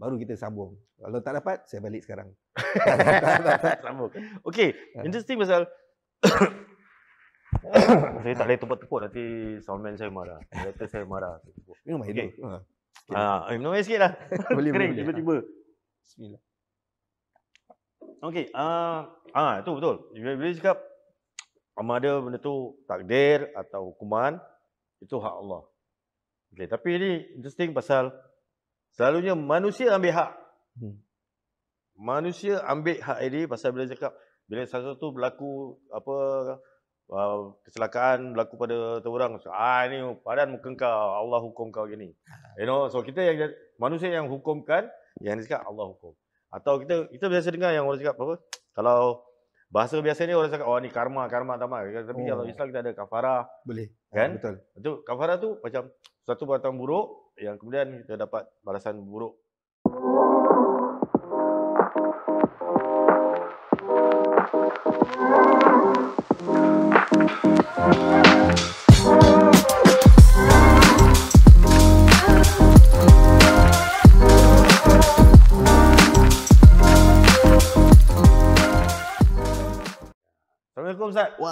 baru kita sambung. Kalau tak dapat, saya balik sekarang. sambung. Okay, ah. interesting pasal saya tak boleh tepuk-tepuk nanti soundman saya marah. Director saya marah. Ini rumah hidup. Ah, minum ah, eh, air sikit lah. boleh, Kering, boleh, tiba-tiba. Ah. Bismillah. Okay, ah, uh, ah, itu betul. Bila, bila cakap, sama ada benda tu takdir atau hukuman, itu hak Allah. Okay, tapi ini interesting pasal Selalunya manusia ambil hak. Hmm. Manusia ambil hak ini pasal bila cakap bila sesuatu berlaku apa uh, kecelakaan berlaku pada orang so, ah ini padan muka kau Allah hukum kau gini. Ah. You know so kita yang manusia yang hukumkan yang cakap Allah hukum. Atau kita kita biasa dengar yang orang cakap apa? Kalau bahasa biasa ni orang cakap oh ni karma karma tama. Tapi oh. kalau Islam kita ada kafarah. Boleh. Kan? Ya, betul. Itu kafarah tu macam satu perbuatan buruk yang kemudian kita dapat balasan buruk.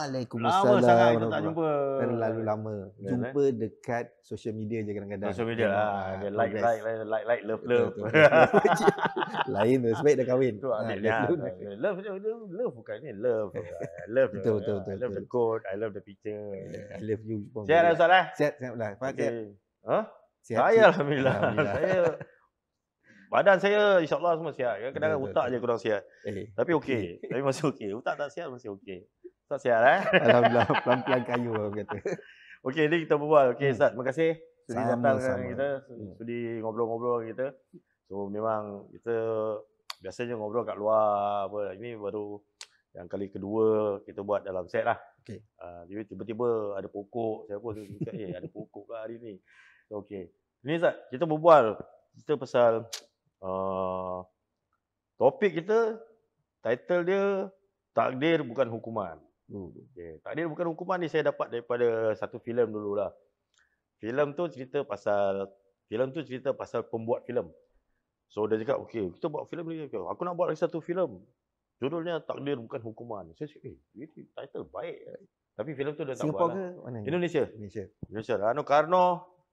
Waalaikumsalam. Lama tak jumpa. Terlalu lama. Jumpa eh? dekat social media je kadang-kadang. Social media lah. like, like, like, like, like, love, love. Betul, Lain tu. Sebaik dah kahwin. Betul, ha, betul, betul. Ah, eh, love, love, love bukan ni. Love. Eh, love. Betul, betul, betul. love the code. I love the picture. I love you. Pun sihat lah, Ustaz lah. Sihat, sihat lah. Okay. Ha? Sihat. Saya, Alhamdulillah. Saya... Badan saya insyaAllah semua sihat. Kadang-kadang otak je kurang sihat. Tapi okey. Tapi masih okey. Otak tak sihat masih okey. Ustaz sihat eh? Alhamdulillah, pelan-pelan kayu aku lah, kata. Okey, ni kita berbual. Okey, hmm. Ustaz, terima kasih. Sudi datang sama. kita. Sudi ngobrol-ngobrol kita. So, memang kita biasanya ngobrol kat luar. Apa. Ini baru yang kali kedua kita buat dalam set lah. Okay. Uh, ah, tiba-tiba ada pokok. Saya pun cakap, eh, ada pokok lah hari ni. Okey. Ini Ustaz, kita berbual. Kita pasal uh, topik kita, title dia, takdir bukan hukuman. Hmm. Okay. Takdir bukan hukuman ni saya dapat daripada satu filem dulu lah. Filem tu cerita pasal filem tu cerita pasal pembuat filem. So dia cakap, okey, kita buat filem lagi. Okay. Aku nak buat lagi satu filem. Judulnya Takdir Bukan Hukuman. Saya cakap, eh, ini title baik. Eh. Tapi filem tu dah tak Singapore buat. Ke lah. Indonesia. Indonesia. Indonesia. Rano lah. Karno,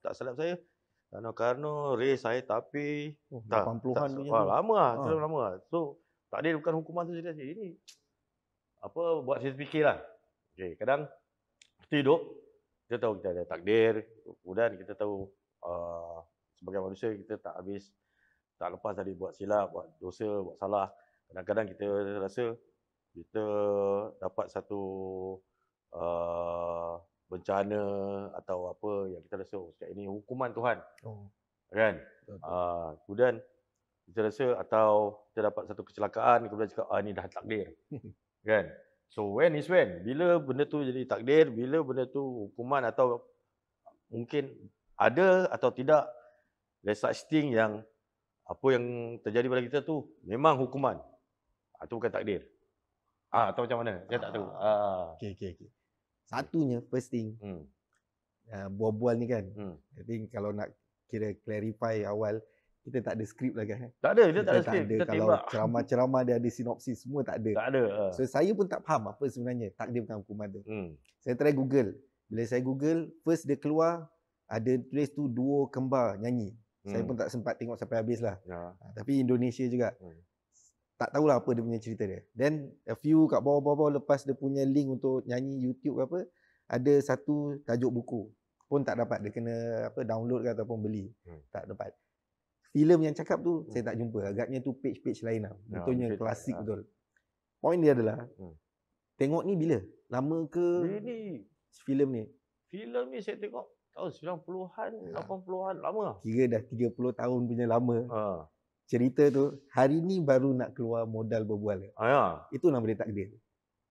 tak salah saya. Rano Karno, Ray saya tapi... Oh, 80-an lama lah. Ha. lama lah. So, Takdir Bukan Hukuman tu cerita saya. Ini apa buat saya fikirlah. Okey, kadang kita hidup kita tahu kita ada takdir, kemudian kita tahu uh, sebagai manusia kita tak habis tak lepas dari buat silap, buat dosa, buat salah. Kadang-kadang kita rasa kita dapat satu uh, bencana atau apa yang kita rasa oh, ini hukuman Tuhan. Oh. Kan? Uh, kemudian kita rasa atau kita dapat satu kecelakaan kemudian cakap ah, ini dah takdir. Kan? So when is when? Bila benda tu jadi takdir, bila benda tu hukuman atau mungkin ada atau tidak there's such thing yang apa yang terjadi pada kita tu memang hukuman. Itu ah, bukan takdir. Ah, atau macam mana? Saya tak tahu. Ah. ah. ah. Okay, okay, okay. Satunya, first thing. Hmm. Uh, bual-bual ni kan. Hmm. I kalau nak kira clarify awal, kita tak ada skrip lagi. Eh. Tak ada, kita, kita tak ada skrip. ada. Kita Kalau ceramah-ceramah dia ada sinopsis, semua tak ada. Tak ada. Ha. So, saya pun tak faham apa sebenarnya takdir bukan hukuman dia. Hmm. Saya try Google. Bila saya Google, first dia keluar, ada tulis tu dua kembar nyanyi. Hmm. Saya pun tak sempat tengok sampai habis lah. Ya. Ha, tapi Indonesia juga. Hmm. Tak tahulah apa dia punya cerita dia. Then, a few kat bawah-bawah lepas dia punya link untuk nyanyi YouTube apa, ada satu tajuk buku pun tak dapat dia kena apa download ke ataupun beli hmm. tak dapat filem yang cakap tu hmm. saya tak jumpa agaknya tu page-page lain lah ya, betulnya ya, klasik ya. betul point dia adalah hmm. tengok ni bila lama ke ini filem ni filem ni saya tengok tahun 90-an ha. 80-an lama lah. kira dah 30 tahun punya lama ha. cerita tu hari ni baru nak keluar modal berbual ha. ya. itu nama dia takdir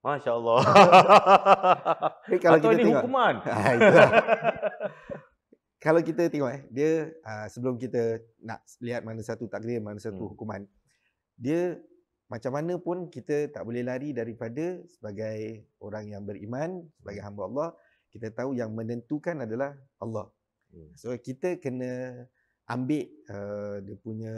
Masya Allah. Eh, kalau kita ini tengok, hukuman. Ha, kalau kita tengok eh dia uh, sebelum kita nak lihat mana satu takdir mana satu hmm. hukuman dia macam mana pun kita tak boleh lari daripada sebagai orang yang beriman sebagai hmm. hamba Allah kita tahu yang menentukan adalah Allah hmm. so kita kena ambil uh, dia punya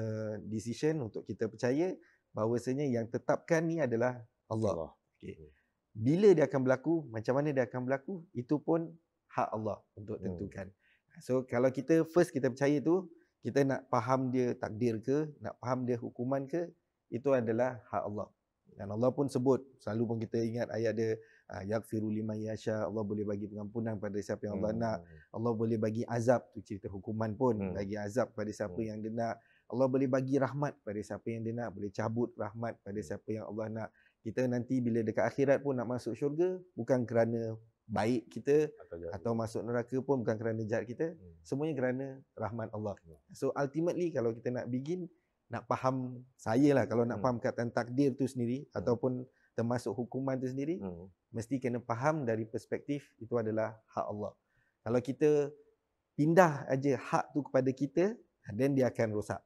decision untuk kita percaya bahawasanya yang tetapkan ni adalah Allah, Allah. okey hmm. bila dia akan berlaku macam mana dia akan berlaku itu pun hak Allah untuk hmm. tentukan hmm. So kalau kita first kita percaya tu, kita nak faham dia takdir ke, nak faham dia hukuman ke, itu adalah hak Allah. Dan Allah pun sebut, selalu pun kita ingat ayat dia, ah, yaghfiru liman yasha, Allah boleh bagi pengampunan pada siapa yang Allah hmm. nak. Allah boleh bagi azab, tu cerita hukuman pun, hmm. bagi azab pada siapa hmm. yang dia nak. Allah boleh bagi rahmat pada siapa yang dia nak, boleh cabut rahmat pada hmm. siapa yang Allah nak. Kita nanti bila dekat akhirat pun nak masuk syurga, bukan kerana baik kita atau, atau masuk neraka pun bukan kerana jahat kita hmm. semuanya kerana rahmat Allah hmm. so ultimately kalau kita nak begin nak faham saya lah kalau nak hmm. faham kata takdir tu sendiri hmm. ataupun termasuk hukuman tu sendiri hmm. mesti kena faham dari perspektif itu adalah hak Allah kalau kita pindah aja hak tu kepada kita then dia akan rosak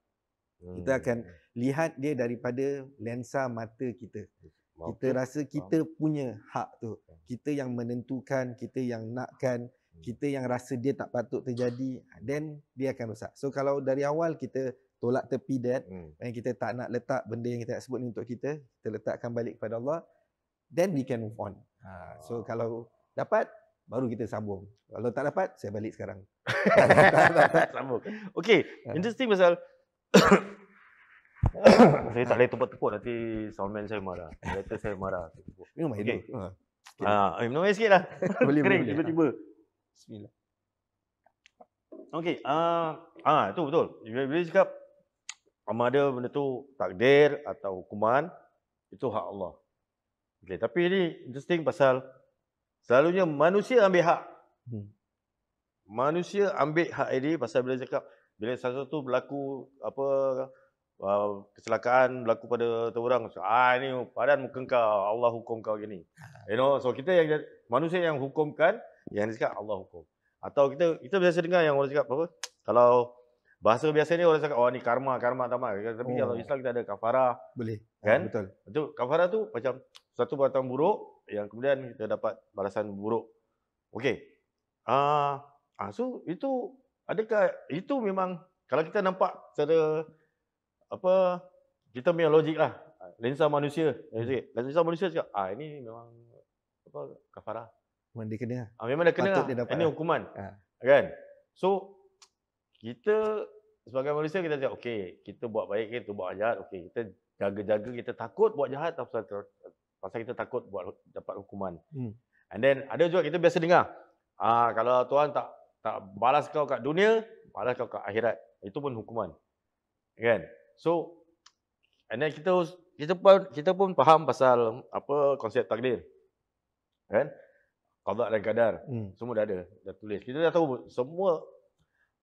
hmm. kita akan lihat dia daripada lensa mata kita Betul kita rasa kita Maafkan. punya hak tu. Ya. Kita yang menentukan, kita yang nakkan, hmm. kita yang rasa dia tak patut terjadi, ha, then dia akan rosak. So kalau dari awal kita tolak tepi that, hmm. kita tak nak letak benda yang kita nak sebut ni untuk kita, kita letakkan balik kepada Allah, then we can move on. Ha, so ah. kalau dapat, baru kita sambung. Kalau tak dapat, saya balik sekarang. sambung. Ha. Okay, interesting pasal saya tak boleh tepuk-tepuk nanti soundman saya marah. Director saya marah. Ini rumah hidup. Ha, ah, lah. eh, ini air sikitlah. Boleh, boleh. Tiba-tiba. Bismillah. Okey, ah ah tu betul. Bila bila cakap sama ada benda tu takdir atau hukuman, itu hak Allah. Okay, tapi ini interesting pasal selalunya manusia ambil hak. Hmm. Manusia ambil hak ini pasal bila cakap bila sesuatu berlaku apa uh, kecelakaan berlaku pada tu orang ah ini padan muka kau Allah hukum kau gini ah. you know so kita yang manusia yang hukumkan yang cakap Allah hukum atau kita kita biasa dengar yang orang cakap kalau bahasa biasa ni orang cakap oh ni karma karma tamat tapi oh. kalau Islam kita ada kafarah boleh ah, kan betul itu kafarah tu macam satu perbuatan buruk yang kemudian kita dapat balasan buruk okey ah uh, so itu adakah itu memang kalau kita nampak secara apa kita punya logik lah lensa manusia eh, hmm. lensa manusia cakap ah ini memang apa kafarah memang dia kena ah, memang dia kena lah. dia ini hukuman ha. kan so kita sebagai manusia kita cakap okey kita buat baik kita okay, buat jahat okey kita jaga-jaga kita takut buat jahat tak lah pasal, pasal kita takut buat dapat hukuman hmm. and then ada juga kita biasa dengar ah kalau tuan tak tak balas kau kat dunia balas kau kat akhirat itu pun hukuman kan So and then kita kita pun kita pun faham pasal apa konsep takdir. Kan? Qada dan qadar. Hmm. Semua dah ada, dah tulis. Kita dah tahu semua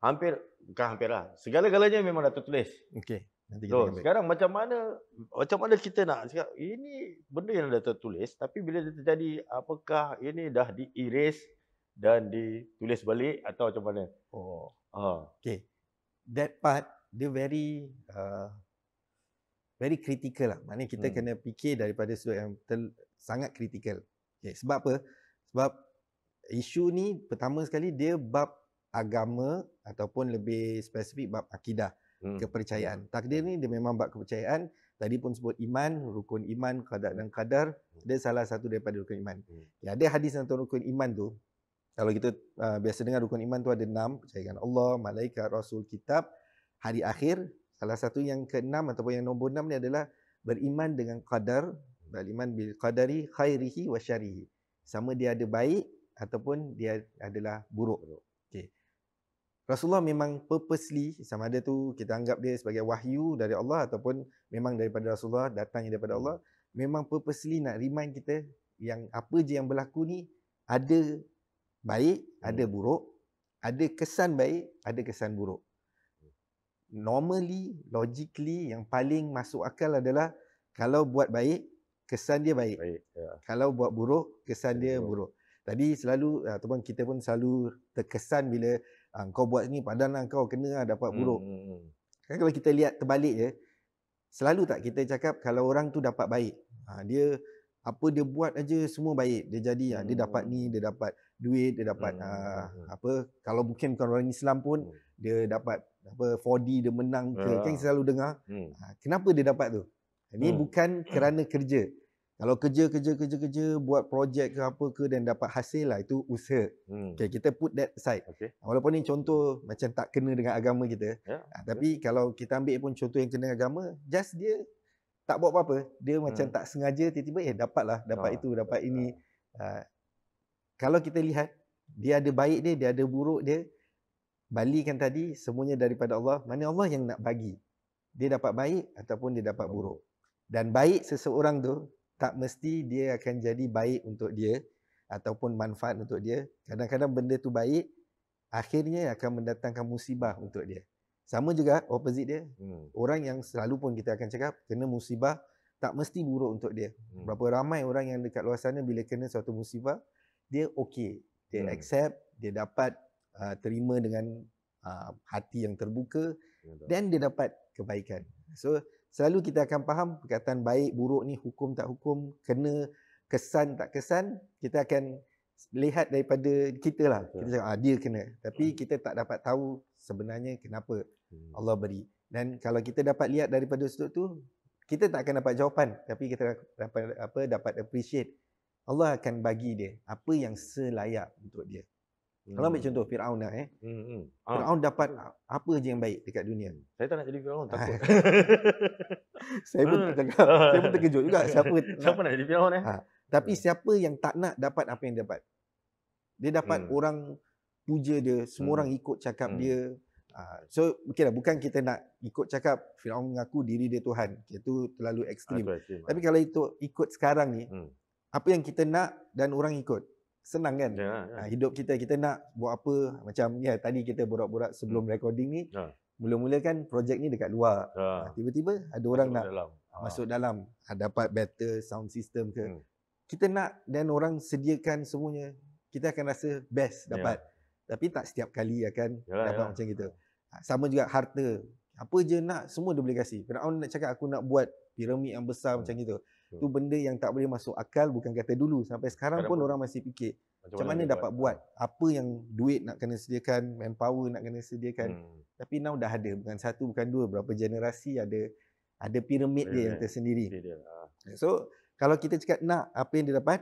hampir bukan hampir lah. Segala-galanya memang dah tertulis. Okey. Nanti kita so, ambil. sekarang macam mana macam mana kita nak cakap ini benda yang dah tertulis tapi bila dia terjadi apakah ini dah di dan ditulis balik atau macam mana? Oh. Ha. Okey. That part dia very uh, very critical lah. Maknanya kita hmm. kena fikir daripada sudut yang ter- sangat critical. Okay, sebab apa? Sebab isu ni pertama sekali dia bab agama ataupun lebih spesifik bab akidah, hmm. kepercayaan. Hmm. Takdir ni dia memang bab kepercayaan. Tadi pun sebut iman, rukun iman, kadar dan kadar. Hmm. dia salah satu daripada rukun iman. Hmm. Ya, ada hadis tentang rukun iman tu. Kalau kita uh, biasa dengar rukun iman tu ada enam, percayakan Allah, malaikat, rasul, kitab, hari akhir. Salah satu yang keenam ataupun yang nombor enam ni adalah beriman dengan qadar. Beriman bil qadari khairihi wa syarihi. Sama dia ada baik ataupun dia adalah buruk. Okay. Rasulullah memang purposely sama ada tu kita anggap dia sebagai wahyu dari Allah ataupun memang daripada Rasulullah datangnya daripada Allah memang purposely nak remind kita yang apa je yang berlaku ni ada baik, ada hmm. buruk, ada kesan baik, ada kesan buruk normally, logically yang paling masuk akal adalah kalau buat baik, kesan dia baik. baik ya. Kalau buat buruk, kesan baik, dia buruk. buruk. Tadi selalu, ataupun ah, kita pun selalu terkesan bila ah, kau buat ni padahal lah kau kena lah dapat hmm, buruk. Hmm, hmm. Kan kalau kita lihat terbalik je, ya, selalu tak kita cakap kalau orang tu dapat baik. Ha, dia apa dia buat aja semua baik. Dia jadi hmm. dia dapat ni, hmm. dia dapat duit, dia dapat hmm. Ha, hmm. apa kalau mungkin orang Islam pun hmm. dia dapat apa 4D dia menang ke uh. kan selalu dengar hmm. Ah, kenapa dia dapat tu ini hmm. bukan kerana kerja kalau kerja kerja kerja kerja buat projek ke apa ke dan dapat hasil lah itu usaha hmm. okey kita put that side okay. Ah, walaupun ni contoh macam tak kena dengan agama kita yeah. Ya, ya. tapi yeah. kalau kita ambil pun contoh yang kena dengan agama just dia tak buat apa-apa dia macam hmm. tak sengaja tiba-tiba eh dapatlah dapat ha. itu dapat ha. ini ha. kalau kita lihat dia ada baik dia dia ada buruk dia Bali kan tadi semuanya daripada Allah. Mana Allah yang nak bagi. Dia dapat baik ataupun dia dapat buruk. Dan baik seseorang tu tak mesti dia akan jadi baik untuk dia ataupun manfaat untuk dia. Kadang-kadang benda tu baik akhirnya akan mendatangkan musibah untuk dia. Sama juga opposite dia. Hmm. Orang yang selalu pun kita akan cakap kena musibah tak mesti buruk untuk dia. Hmm. Berapa ramai orang yang dekat luar sana bila kena suatu musibah dia okey. Dia hmm. accept, dia dapat Uh, terima dengan uh, hati yang terbuka dan dia dapat kebaikan. So selalu kita akan faham perkataan baik buruk ni hukum tak hukum, kena kesan tak kesan, kita akan lihat daripada kita lah. Kita cakap ah, dia kena. Tapi kita tak dapat tahu sebenarnya kenapa hmm. Allah beri. Dan kalau kita dapat lihat daripada sudut tu, kita tak akan dapat jawapan. Tapi kita dapat, apa, dapat appreciate. Allah akan bagi dia apa yang selayak untuk dia. Hmm. Kalau ambil hmm. contoh Firaun dah eh. Hmm. hmm. Ah. Firaun ha. dapat apa je yang baik dekat dunia. ni? Saya tak nak jadi Firaun takut. Ah. saya pun ah. terkejut. saya pun terkejut juga siapa siapa nak, nak jadi Firaun eh. Ha. Tapi hmm. siapa yang tak nak dapat apa yang dia dapat? Dia dapat hmm. orang puja dia, semua hmm. orang ikut cakap hmm. dia. Ha, so, so okeylah bukan kita nak ikut cakap Firaun mengaku diri dia Tuhan. Itu terlalu ekstrim. Tapi kalau itu ikut sekarang ni, hmm. apa yang kita nak dan orang ikut? senang kan yeah, ya, ya. yeah. hidup kita kita nak buat apa macam ya tadi kita borak-borak sebelum hmm. recording ni yeah. mula-mula kan projek ni dekat luar yeah. Ya. tiba-tiba ada orang masuk nak dalam. Ah. masuk dalam ha, dapat better sound system ke hmm. kita nak dan orang sediakan semuanya kita akan rasa best dapat yeah. tapi tak setiap kali akan yalah, dapat yalah. macam kita ah, ha, sama juga harta apa je nak semua dia boleh kasi kena nak cakap aku nak buat piramid yang besar hmm. macam itu. Sure. Tu benda yang tak boleh masuk akal bukan kata dulu sampai sekarang Kadang pun orang masih fikir macam mana, mana dapat buat? buat apa yang duit nak kena sediakan, manpower nak kena sediakan. Hmm. Tapi now dah ada bukan satu bukan dua berapa generasi ada ada piramid dia yang tersendiri. Dia. Ah. So kalau kita cakap nak apa yang dia dapat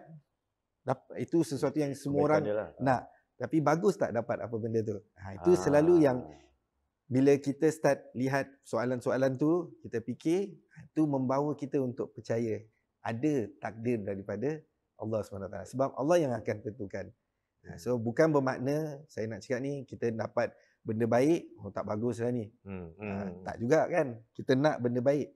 itu sesuatu yang semua Kemudian orang lah. Ah. nak tapi bagus tak dapat apa benda tu. Ha, itu ha. selalu yang bila kita start lihat soalan-soalan tu, kita fikir, ha, itu membawa kita untuk percaya ada takdir daripada Allah SWT. Sebab Allah yang akan tentukan. Ha, so bukan bermakna saya nak cakap ni kita dapat benda baik, oh, tak bagus lah ni. Hmm, ha, hmm, hmm. tak juga kan. Kita nak benda baik.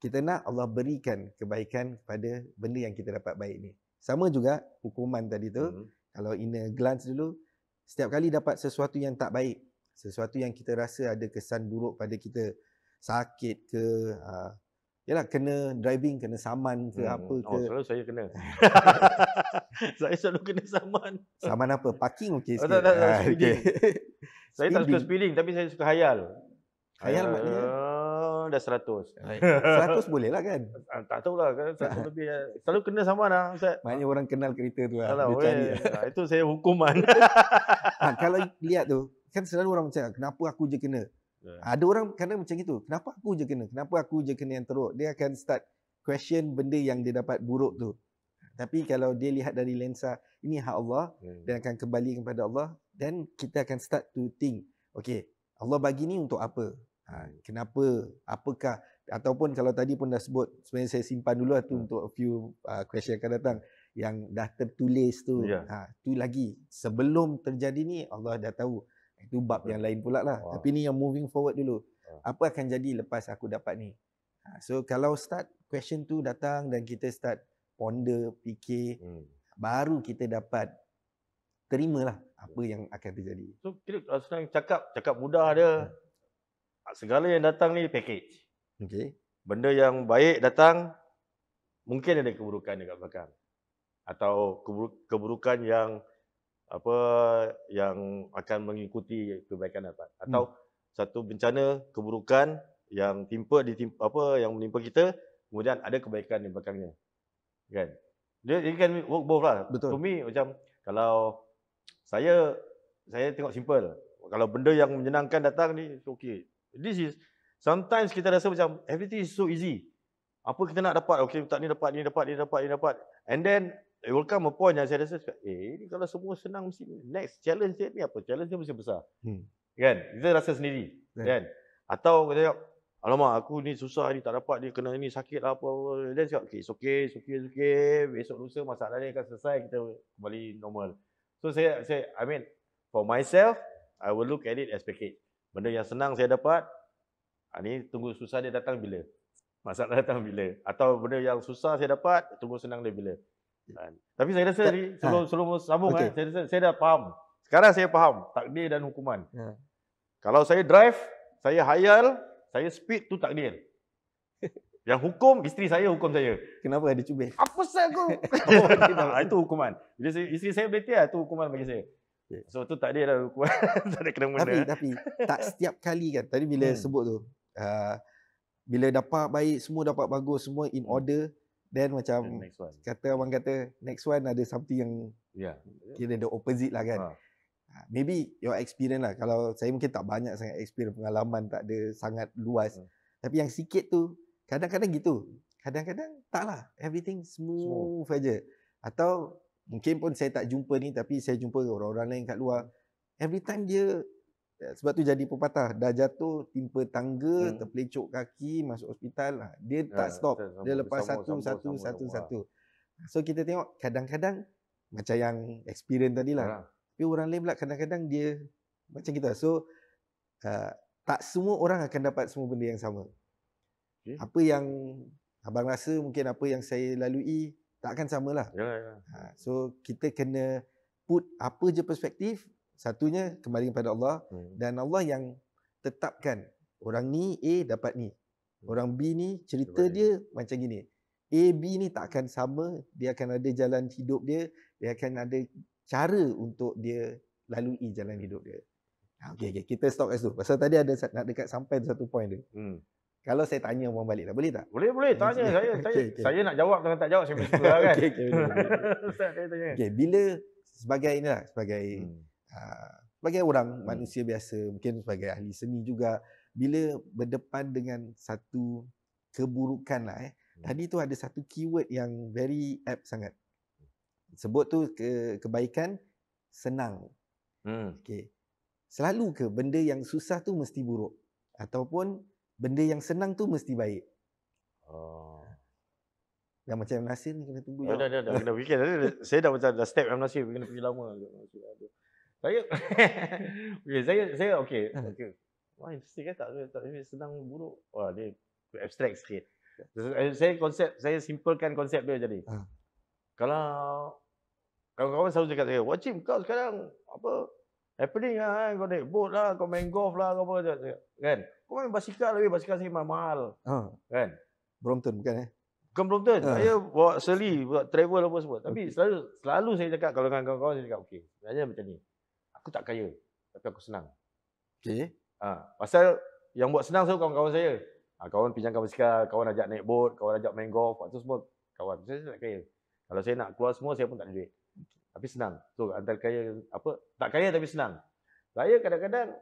Kita nak Allah berikan kebaikan kepada benda yang kita dapat baik ni. Sama juga hukuman tadi tu. Hmm. Kalau in a glance dulu, setiap kali dapat sesuatu yang tak baik, sesuatu yang kita rasa ada kesan buruk pada kita, sakit ke, ha, Yalah kena driving kena saman ke hmm. apa ke. Oh, selalu saya kena. saya selalu kena saman. Saman apa? Parking okey sikit. Oh, tak, tak, tak, ha, ah, Okay. saya tak suka speeding tapi saya suka hayal. Hayal uh, maknanya? Oh, dah 100. 100 boleh lah kan? Ah, tak tahu lah. Kan? lebih. Eh. Selalu kena saman lah. Ustaz. Maknanya orang kenal kereta tu lah. Alah, dia Ha, itu saya hukuman. ha, kalau lihat tu, kan selalu orang macam, kenapa aku je kena? Yeah. Ada orang kadang macam itu. Kenapa aku je kena? Kenapa aku je kena yang teruk? Dia akan start question benda yang dia dapat buruk tu. Tapi kalau dia lihat dari lensa, ini hak Allah, yeah. Hmm. dia akan kembali kepada Allah. Dan kita akan start to think, okay, Allah bagi ni untuk apa? Ha, kenapa? Apakah? Ataupun kalau tadi pun dah sebut, sebenarnya saya simpan dulu lah tu yeah. Hmm. untuk a few uh, question yang akan datang. Yang dah tertulis tu. Yeah. Ha, tu lagi. Sebelum terjadi ni, Allah dah tahu. Itu bab yang lain pula lah. Wow. Tapi ni yang moving forward dulu. Ah. Apa akan jadi lepas aku dapat ni? Ha, so kalau start question tu datang dan kita start ponder, fikir, hmm. baru kita dapat terima lah apa yang akan terjadi. So kita ah, senang cakap, cakap mudah dia. Hmm. Ah, segala yang datang ni package. Okay. Benda yang baik datang, mungkin ada keburukan dekat belakang. Atau keburukan yang apa yang akan mengikuti kebaikan dapat atau hmm. satu bencana keburukan yang timpa ditimpa, apa yang menimpa kita kemudian ada kebaikan di belakangnya kan dia dia kan work both lah Betul. to me macam kalau saya saya tengok simple kalau benda yang menyenangkan datang ni okey this is sometimes kita rasa macam everything is so easy apa kita nak dapat okey tak ni dapat ni dapat ni dapat ni dapat and then it eh, will come a point yang saya rasa eh ini kalau semua senang mesti next challenge dia ni apa challenge dia mesti besar hmm. kan kita rasa sendiri hmm. kan atau kita cakap alamak aku ni susah ni tak dapat dia kena ni sakit lah apa Dan cakap okay it's okay it's okay it's okay besok lusa masalah ni akan selesai kita kembali normal so saya saya I mean for myself I will look at it as package benda yang senang saya dapat ah, ni tunggu susah dia datang bila masalah datang bila atau benda yang susah saya dapat tunggu senang dia bila Kan? Tapi saya rasa tadi ha. sebelum sebelum sambung okay. eh, saya rasa saya dah faham. Sekarang saya faham takdir dan hukuman. Ha. Kalau saya drive, saya hayal, saya speed tu takdir. Yang hukum isteri saya hukum saya. Kenapa ada cubit? Apa saya? aku? oh, ha, itu hukuman. Jadi isteri saya berarti lah, itu hukuman bagi saya. So tu takdir ada hukuman. tak ada kena mengena. Tapi tapi tak setiap kali kan. Tadi bila hmm. sebut tu uh, bila dapat baik semua dapat bagus semua in hmm. order Then macam then next one. kata orang kata next one ada something yang yeah. kira the opposite lah kan. Ha. ha. Maybe your experience lah. Kalau saya mungkin tak banyak sangat experience pengalaman tak ada sangat luas. Hmm. Tapi yang sikit tu kadang-kadang gitu. Kadang-kadang tak lah. Everything smooth, smooth. aja. Atau mungkin pun saya tak jumpa ni tapi saya jumpa orang-orang lain kat luar. Every time dia Ya, sebab tu jadi pepatah dah jatuh timpa tangga hmm. terpelecok kaki masuk hospital lah. dia ya, tak stop sama, dia lepas sama, satu sama, satu sama, satu sama, satu, sama. Ah, so kita tengok kadang-kadang macam yang experience tadilah ya. tapi orang lain pula kadang-kadang dia macam kita so uh, tak semua orang akan dapat semua benda yang sama okay. apa yang abang rasa mungkin apa yang saya lalui tak akan samalah ya, ya. Ah, so kita kena put apa je perspektif satunya kembali kepada Allah hmm. dan Allah yang tetapkan orang ni A dapat ni hmm. orang B ni cerita dia macam gini A B ni tak akan sama dia akan ada jalan hidup dia dia akan ada cara untuk dia lalui jalan hidup dia ha, okey okey kita stop kat situ pasal tadi ada nak dekat sampai satu point dia hmm kalau saya tanya orang balik dah boleh tak boleh boleh tanya saya saya okay, okay. saya nak jawab dengan tak jawab saya mesti lah kan okey okey okey bila sebagai inilah sebagai hmm sebagai ah, orang hmm. manusia biasa mungkin sebagai ahli seni juga bila berdepan dengan satu keburukan lah eh hmm. tadi tu ada satu keyword yang very apt sangat sebut tu ke, kebaikan senang hmm. okay. selalu ke benda yang susah tu mesti buruk ataupun benda yang senang tu mesti baik Oh. Dah macam Nasir ni kena tunggu. Dah, dah, dah, dah. Kena fikir. Saya dah macam dah step M Nasir. Kena pergi lama. Saya Okey, saya saya okey. Hmm. Okey. Wah, interesting kan? Eh? Tak, tak, tak senang buruk. Wah, dia abstract sikit. Saya konsep, saya simpulkan konsep dia jadi. Ha. Kalau kawan-kawan selalu cakap saya, Wajib kau sekarang apa? Happening lah kan? Kau naik boat lah, kau main golf lah, kau apa saja, Kan? Kau main basikal lebih, basikal sikit mahal. Ha. Ah. Kan? Brompton bukan eh? Bukan Brompton. Ha. Saya bawa seli, buat travel apa semua. Tapi okay. selalu selalu saya cakap kalau dengan kawan-kawan, saya cakap, okey. Sebenarnya macam ni aku tak kaya tapi aku senang. Okey. Ha, pasal yang buat senang semua kawan-kawan saya. Ha, kawan pinjam kawan basikal, kawan ajak naik bot, kawan ajak main golf, waktu semua kawan. Saya, saya tak kaya. Kalau saya nak keluar semua saya pun tak ada duit. Tapi senang. So antara kaya apa? Tak kaya tapi senang. Saya kadang-kadang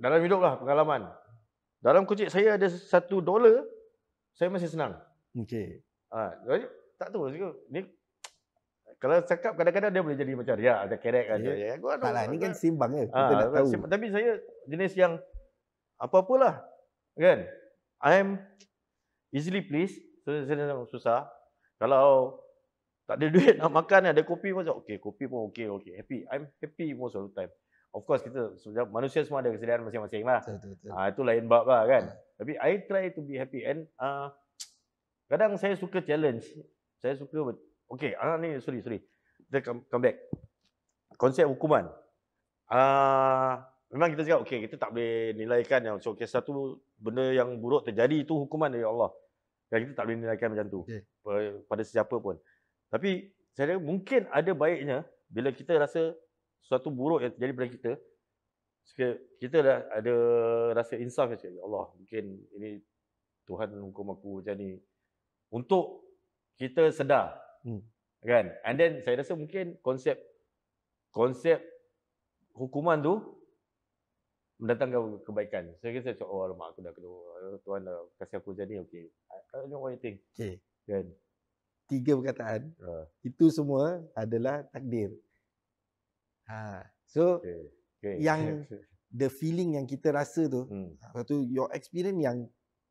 dalam hidup lah pengalaman. Dalam kucing saya ada satu dolar, saya masih senang. Okey. Ha, tak tahu lah, Ni kalau cakap kadang-kadang dia boleh jadi macam riak ya, ada kerek kan. Ya. ya tak lah, ini kan, kan simbang je. Kan, ha, kita ah, tahu. Tapi saya jenis yang apa-apalah. Kan? I am easily pleased. So, saya susah. Kalau tak ada duit nak makan, ada kopi pun. Okay, kopi pun okay, okay. Happy. I'm happy most of the time. Of course, kita sebenarnya manusia semua ada kesedihan masing-masing lah. Ha, itu lain bab lah kan. Ha. Tapi I try to be happy. And uh, kadang saya suka challenge. Saya suka Okey, ah ni sorry sorry. Kita come, back. Konsep hukuman. Ah memang kita cakap okey kita tak boleh nilaikan yang so kes satu benda yang buruk terjadi itu hukuman dari Allah. Dan kita tak boleh nilaikan macam tu. Okay. Pada sesiapa pun. Tapi saya rasa mungkin ada baiknya bila kita rasa sesuatu buruk yang terjadi pada kita kita dah ada rasa insaf macam ya Allah mungkin ini Tuhan hukum aku macam ni untuk kita sedar Hmm. Kan? And then saya rasa mungkin konsep konsep hukuman tu mendatangkan kebaikan. Saya rasa macam, oh Allah, aku dah keluar. Tuan dah kasih aku jadi, okey. I don't know what you think. Okay. Kan? Tiga perkataan, uh. itu semua adalah takdir. Ha. So, okay. Okay. yang the feeling yang kita rasa tu, hmm. Ha, tu your experience yang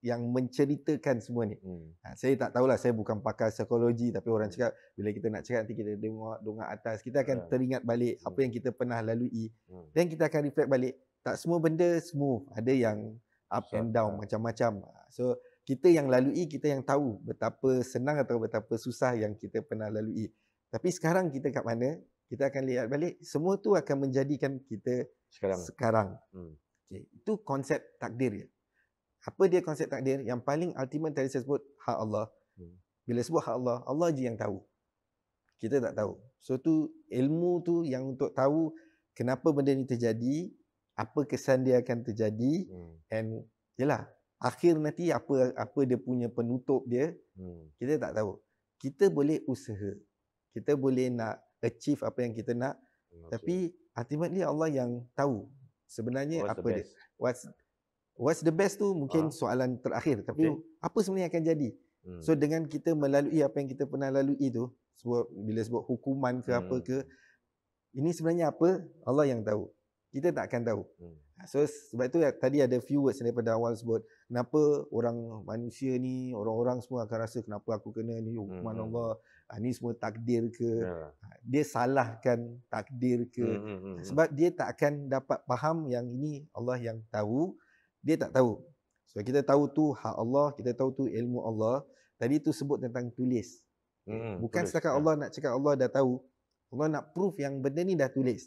yang menceritakan semua ni. Hmm. Ha, saya tak tahulah saya bukan pakar psikologi tapi orang hmm. cakap bila kita nak cakap nanti kita dengar dongak atas kita akan hmm. teringat balik apa hmm. yang kita pernah lalui. Dan hmm. kita akan reflect balik tak semua benda smooth, ada yang up so, and down hmm. macam-macam. Ha, so kita yang lalui kita yang tahu betapa senang atau betapa susah yang kita pernah lalui. Tapi sekarang kita kat mana? Kita akan lihat balik semua tu akan menjadikan kita sekarang. Sekarang. Hmm. Okay. Itu konsep takdir ya apa dia konsep takdir yang paling ultimate tadi saya sebut hak Allah hmm. bila sebut hak Allah Allah je yang tahu kita tak tahu so tu ilmu tu yang untuk tahu kenapa benda ni terjadi apa kesan dia akan terjadi hmm. and jelah akhir nanti apa apa dia punya penutup dia hmm. kita tak tahu kita boleh usaha kita boleh nak achieve apa yang kita nak Maksud. Hmm, tapi ultimately Allah yang tahu sebenarnya what's apa dia what's what's the best tu mungkin uh. soalan terakhir tapi okay. apa sebenarnya akan jadi hmm. so dengan kita melalui apa yang kita pernah lalui tu sebab bila sebut hukuman ke hmm. apa ke ini sebenarnya apa Allah yang tahu kita tak akan tahu hmm. so sebab tu tadi ada few words daripada awal sebut kenapa orang manusia ni orang-orang semua akan rasa kenapa aku kena ni hukuman hmm. hmm. Allah ah, ni semua takdir ke yeah. Ya. dia salahkan takdir ke hmm, hmm, hmm. sebab dia tak akan dapat faham yang ini Allah yang tahu dia tak tahu. So kita tahu tu hak Allah, kita tahu tu ilmu Allah. Tadi tu sebut tentang tulis. Hmm, Bukan tulis. setakat ya. Allah nak cakap Allah dah tahu. Allah nak proof yang benda ni dah tulis.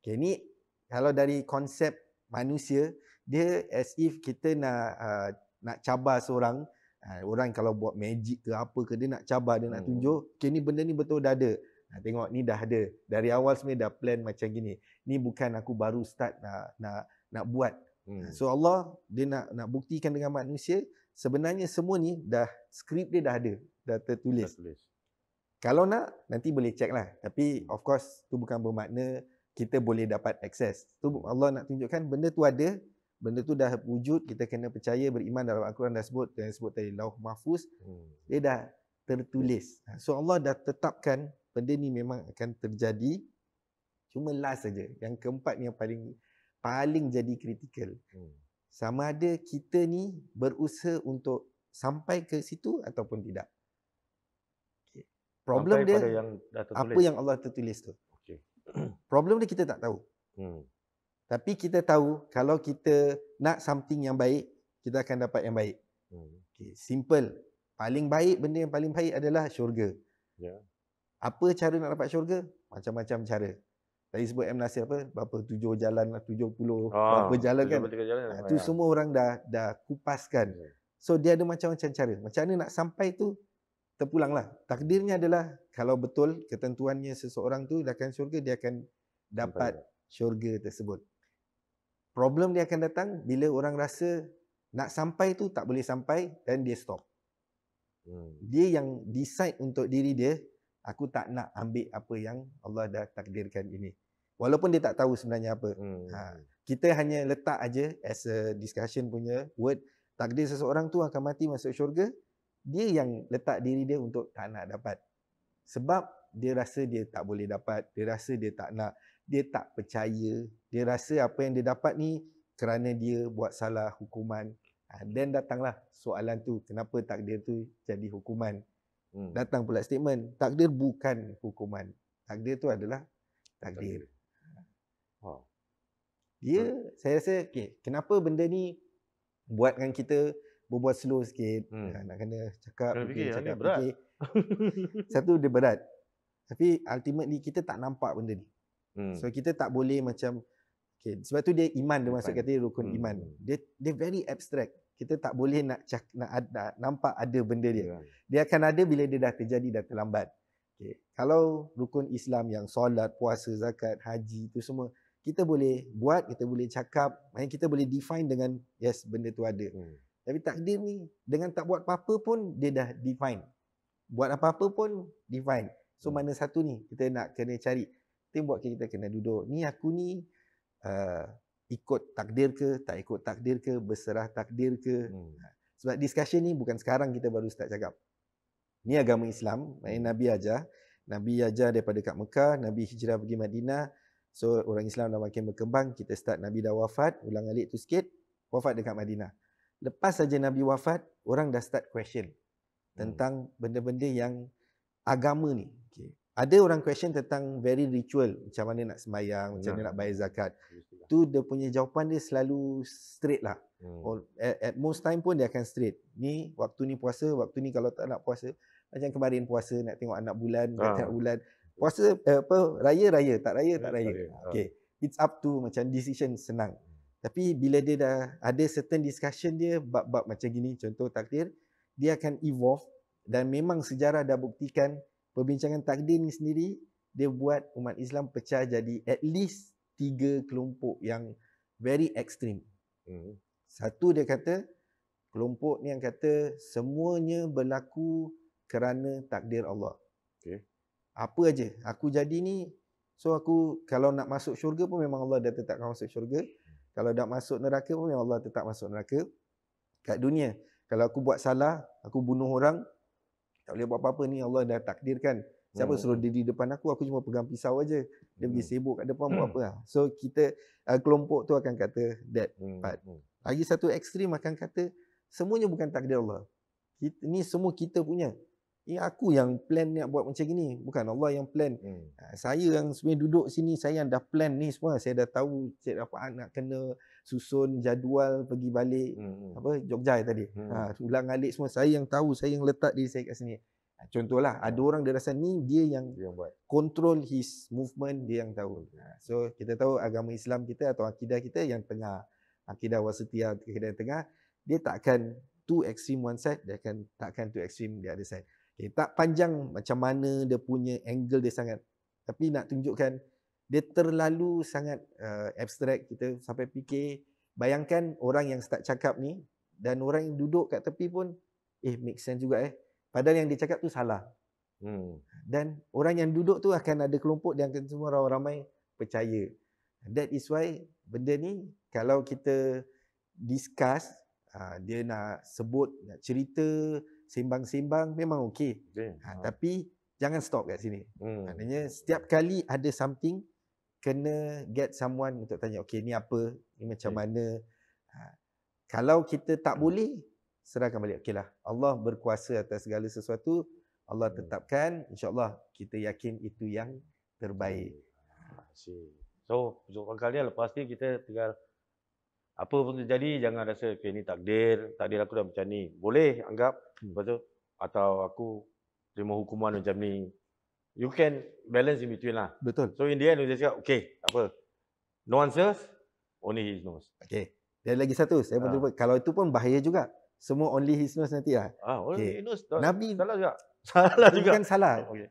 Okay, ni kalau dari konsep manusia, dia as if kita nak uh, nak cabar seorang. Uh, orang kalau buat magic ke apa ke, dia nak cabar, dia hmm. nak tunjuk. Okay, ni benda ni betul dah ada. Nah, tengok ni dah ada. Dari awal sebenarnya dah plan macam gini. Ni bukan aku baru start nak nak nak buat. Hmm. So Allah dia nak nak buktikan dengan manusia sebenarnya semua ni dah skrip dia dah ada, dah tertulis. tertulis. Kalau nak nanti boleh check lah. Tapi hmm. of course tu bukan bermakna kita boleh dapat akses. Tu Allah nak tunjukkan benda tu ada, benda tu dah wujud, kita kena percaya beriman dalam Al-Quran dah sebut dan sebut tadi lauh mahfuz. Hmm. Dia dah tertulis. Ha, so Allah dah tetapkan benda ni memang akan terjadi. Cuma last saja. Yang keempat ni yang paling paling jadi kritikal. Hmm. Sama ada kita ni berusaha untuk sampai ke situ ataupun tidak. Okay. Problem sampai dia yang apa yang Allah tertulis tu. Okay. Problem dia kita tak tahu. Hmm. Tapi kita tahu kalau kita nak something yang baik, kita akan dapat yang baik. Hmm. Okay. Simple. Paling baik, benda yang paling baik adalah syurga. Yeah. Apa cara nak dapat syurga? Macam-macam cara. Tadi sebut M Nasir apa? Berapa tujuh jalan lah, tujuh puluh ah, berapa jalan kan? Itu ah, ya. ha, semua orang dah dah kupaskan. Ya. So dia ada macam-macam cara. Macam mana nak sampai tu terpulang lah. Takdirnya adalah kalau betul ketentuannya seseorang tu dia akan syurga, dia akan dapat syurga tersebut. Problem dia akan datang bila orang rasa nak sampai tu tak boleh sampai dan dia stop. Hmm. Dia yang decide untuk diri dia, aku tak nak ambil apa yang Allah dah takdirkan ini walaupun dia tak tahu sebenarnya apa. Ha, hmm. Ha, kita hanya letak aja as a discussion punya word takdir seseorang tu akan mati masuk syurga, dia yang letak diri dia untuk tak nak dapat. Sebab dia rasa dia tak boleh dapat, dia rasa dia tak nak, dia tak percaya, dia rasa apa yang dia dapat ni kerana dia buat salah hukuman. Ha, then datanglah soalan tu, kenapa takdir tu jadi hukuman? Hmm. Datang pula statement, takdir bukan hukuman. Takdir tu adalah takdir. takdir. Dia hmm. saya rasa okay, kenapa benda ni buatkan kita berbuat slow sikit. Hmm. Ha, nak kena cakap kena fikir, cakap berat. Okay. Satu dia berat. Tapi ultimately kita tak nampak benda ni. Hmm. So kita tak boleh macam okay, sebab tu dia iman dia masuk kata rukun hmm. iman. Dia dia very abstract. Kita tak boleh nak cak, nak, nak, nak nampak ada benda dia. Hmm. Dia akan ada bila dia dah terjadi dah terlambat. Okay. Kalau rukun Islam yang solat, puasa, zakat, haji itu semua kita boleh buat, kita boleh cakap, eh, kita boleh define dengan yes benda tu ada. Hmm. Tapi takdir ni dengan tak buat apa-apa pun dia dah define. Buat apa-apa pun define. So hmm. mana satu ni kita nak kena cari. Tim buat kita kena duduk. Ni aku ni uh, ikut takdir ke, tak ikut takdir ke, berserah takdir ke. Hmm. Ha, sebab discussion ni bukan sekarang kita baru start cakap. Ni agama Islam, eh, main hmm. Nabi aja, Nabi ajar daripada kat Mekah, Nabi hijrah pergi Madinah, So orang Islam dah makin berkembang, kita start Nabi dah wafat, ulang alik tu sikit, wafat dekat Madinah. Lepas saja Nabi wafat, orang dah start question tentang hmm. benda-benda yang agama ni. Okay. Ada orang question tentang very ritual, macam mana nak sembahyang, macam mana nak bayar zakat. Tu dia punya jawapan dia selalu straight lah. Hmm. At, at most time pun dia akan straight. Ni waktu ni puasa, waktu ni kalau tak nak puasa, macam kemarin puasa nak tengok anak bulan, ah. anak bulan puasa eh, apa raya raya tak raya tak raya. Ah, ah. Okey. It's up to macam decision senang. Tapi bila dia dah ada certain discussion dia bab-bab macam gini contoh takdir dia akan evolve dan memang sejarah dah buktikan perbincangan takdir ni sendiri dia buat umat Islam pecah jadi at least tiga kelompok yang very extreme. Hmm. Satu dia kata kelompok ni yang kata semuanya berlaku kerana takdir Allah. Okay apa aja aku jadi ni so aku kalau nak masuk syurga pun memang Allah dah tetapkan masuk syurga kalau nak masuk neraka pun memang Allah tetap masuk neraka kat dunia kalau aku buat salah aku bunuh orang tak boleh buat apa-apa ni Allah dah takdirkan siapa hmm. suruh dia di depan aku aku cuma pegang pisau aja dia hmm. pergi sibuk kat depan hmm. buat apa lah. so kita uh, kelompok tu akan kata that hmm, hmm. part lagi satu ekstrim akan kata semuanya bukan takdir Allah Ini semua kita punya ini eh, aku yang plan nak buat macam gini. Bukan Allah yang plan. Hmm. Ha, saya yang sebenarnya duduk sini, saya yang dah plan ni semua. Saya dah tahu cik apa nak kena susun jadual pergi balik hmm. hmm. apa Jogja ya tadi. Hmm. Ha, ulang alik semua. Saya yang tahu, saya yang letak diri saya kat sini. Ha, contohlah, hmm. ada orang dia rasa ni, dia yang, dia yang buat. control his movement, dia yang tahu. Hmm. Ha, so, kita tahu agama Islam kita atau akidah kita yang tengah. Akidah wasitiah, akidah yang tengah. Dia takkan too extreme one side, dia akan takkan too extreme the other side. Okay, tak panjang macam mana dia punya angle dia sangat. Tapi nak tunjukkan dia terlalu sangat uh, abstract kita sampai fikir bayangkan orang yang start cakap ni dan orang yang duduk kat tepi pun eh make sense juga eh. Padahal yang dia cakap tu salah. Hmm. Dan orang yang duduk tu akan ada kelompok yang akan semua orang ramai percaya. That is why benda ni kalau kita discuss ah, dia nak sebut nak cerita Simbang-simbang memang okey. Okay. Ha, ha. Tapi jangan stop kat sini. Hmm. Maknanya setiap kali ada something kena get someone untuk tanya okey ni apa, ni macam okay. mana. Ha. Kalau kita tak hmm. boleh serahkan balik okeylah. Allah berkuasa atas segala sesuatu. Allah hmm. tetapkan hmm. insya-Allah kita yakin itu yang terbaik. Hmm. Ah, so, jumpa kali lepas ni kita tinggal apa pun terjadi jangan rasa okay, ni takdir, takdir aku dah macam ni. Boleh anggap Hmm. Lepas tu, atau aku terima hukuman macam ni. You can balance in between lah. Betul. So in the end, dia cakap, okay, apa? No answers, only his nose. Okay. Dan lagi satu, saya ha. pun ah. kalau itu pun bahaya juga. Semua only his nose nanti lah. Ah, only okay. he knows. Tak, Nabi, salah juga. Salah juga. Bukan salah. Okay.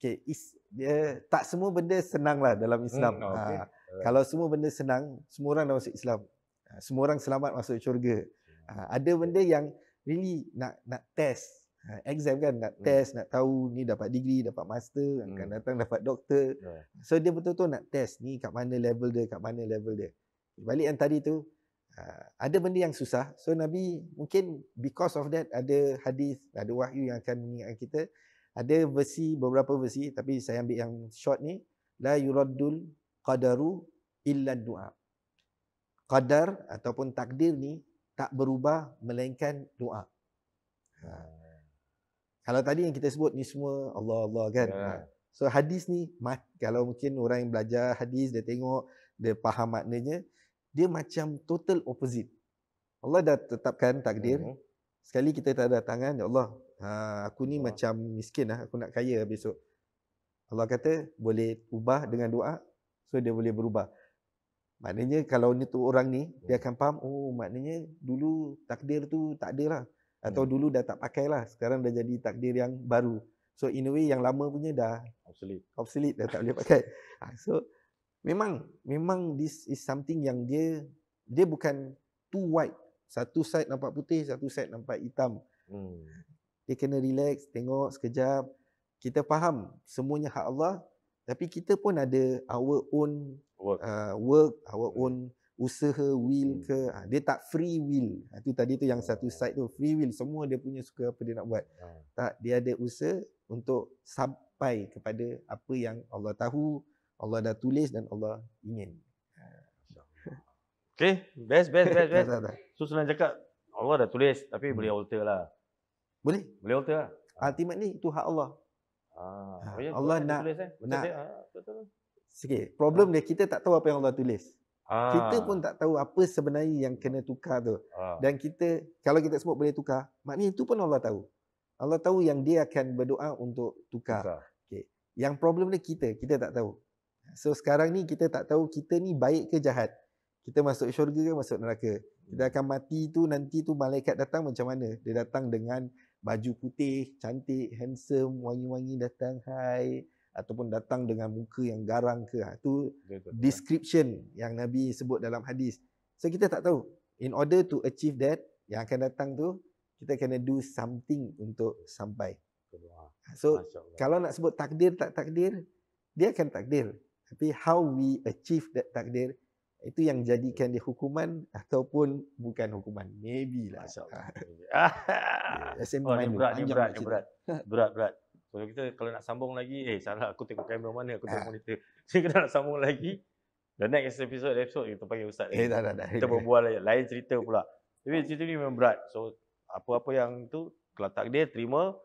okay. Is, dia, tak semua benda senang lah dalam hmm, Islam. Hmm, okay. ha. Kalau semua benda senang, semua orang dah masuk Islam. Ah, semua orang selamat masuk syurga. Hmm. Ada benda yang really nak nak test ha, exam kan nak hmm. test nak tahu ni dapat degree dapat master kan, hmm. akan datang dapat doktor yeah. so dia betul-betul nak test ni kat mana level dia kat mana level dia balik yang tadi tu ha, ada benda yang susah so nabi mungkin because of that ada hadis ada wahyu yang akan mengingatkan kita ada versi beberapa versi tapi saya ambil yang short ni la yuraddul qadaru illa du'a qadar ataupun takdir ni tak berubah melainkan doa. Ha. Kalau tadi yang kita sebut ni semua Allah Allah kan. Ya. Ha. So hadis ni kalau mungkin orang yang belajar hadis dia tengok dia faham maknanya dia macam total opposite. Allah dah tetapkan takdir. Mhm. Sekali kita tak ada tangan, ya Allah, ha, aku ni Allah. macam miskin lah, aku nak kaya besok. Allah kata boleh ubah dengan doa, so dia boleh berubah. Maknanya kalau ni tu orang ni hmm. dia akan faham oh maknanya dulu takdir tu tak ada lah atau hmm. dulu dah tak pakai lah sekarang dah jadi takdir yang baru. So in a way yang lama punya dah obsolete. Obsolete dah tak boleh pakai. Ah, so memang memang this is something yang dia dia bukan too white. Satu side nampak putih, satu side nampak hitam. Hmm. Dia kena relax, tengok sekejap. Kita faham semuanya hak Allah. Tapi kita pun ada our own work. Uh, work our own usaha will hmm. ke uh, dia tak free will itu ah, tadi tu yang hmm. satu side tu free will semua dia punya suka apa dia nak buat hmm. tak dia ada usaha untuk sampai kepada apa yang Allah tahu Allah dah tulis dan Allah ingin Okay, best, best, best, best. tak, tak, tak. So, senang cakap, Allah dah tulis, tapi hmm. boleh alter lah. Boleh? Boleh alter lah. Ultimately, itu hak Allah. Ah, ha. Allah nak, tulis, eh. nak, nak, Sikit. Problem ah. dia kita tak tahu apa yang Allah tulis. Ah. Kita pun ah. tak tahu apa sebenarnya yang kena tukar tu. Ah. Dan kita kalau kita sebut boleh tukar, maknanya itu pun Allah tahu. Allah tahu yang dia akan berdoa untuk tukar. tukar. Okay. Yang problem dia kita, kita tak tahu. So sekarang ni kita tak tahu kita ni baik ke jahat. Kita masuk syurga ke masuk neraka. Kita hmm. akan mati tu nanti tu malaikat datang macam mana? Dia datang dengan baju putih, cantik, handsome, wangi-wangi datang. Hai ataupun datang dengan muka yang garang ke ha, tu description yang nabi sebut dalam hadis so kita tak tahu in order to achieve that yang akan datang tu kita kena do something untuk sampai ha, so kalau nak sebut takdir tak takdir dia akan takdir tapi how we achieve that takdir itu yang jadikan dia hukuman ataupun bukan hukuman maybe lah masyaallah ah. Ha. yeah, oh, ni berat berat berat berat berat kalau kita kalau nak sambung lagi, eh salah aku tengok kamera mana, aku tengok ah. monitor. Jadi kita nak sambung lagi. The next episode, episode kita panggil Ustaz. Eh, dah, dah, dah. Kita berbual lagi. Lain cerita pula. Tapi cerita ni memang berat. So, apa-apa yang tu, kalau takdir, terima.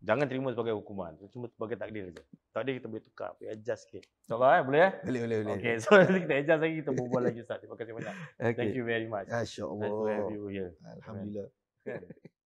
Jangan terima sebagai hukuman. Cuma sebagai takdir saja. Takdir kita boleh tukar. Boleh adjust sikit. So eh? Boleh eh? Boleh, boleh, boleh. Okay, so nanti kita adjust lagi. Kita berbual lagi Ustaz. Terima kasih banyak. Okay. Thank you very much. InsyaAllah. Nice to have Alhamdulillah.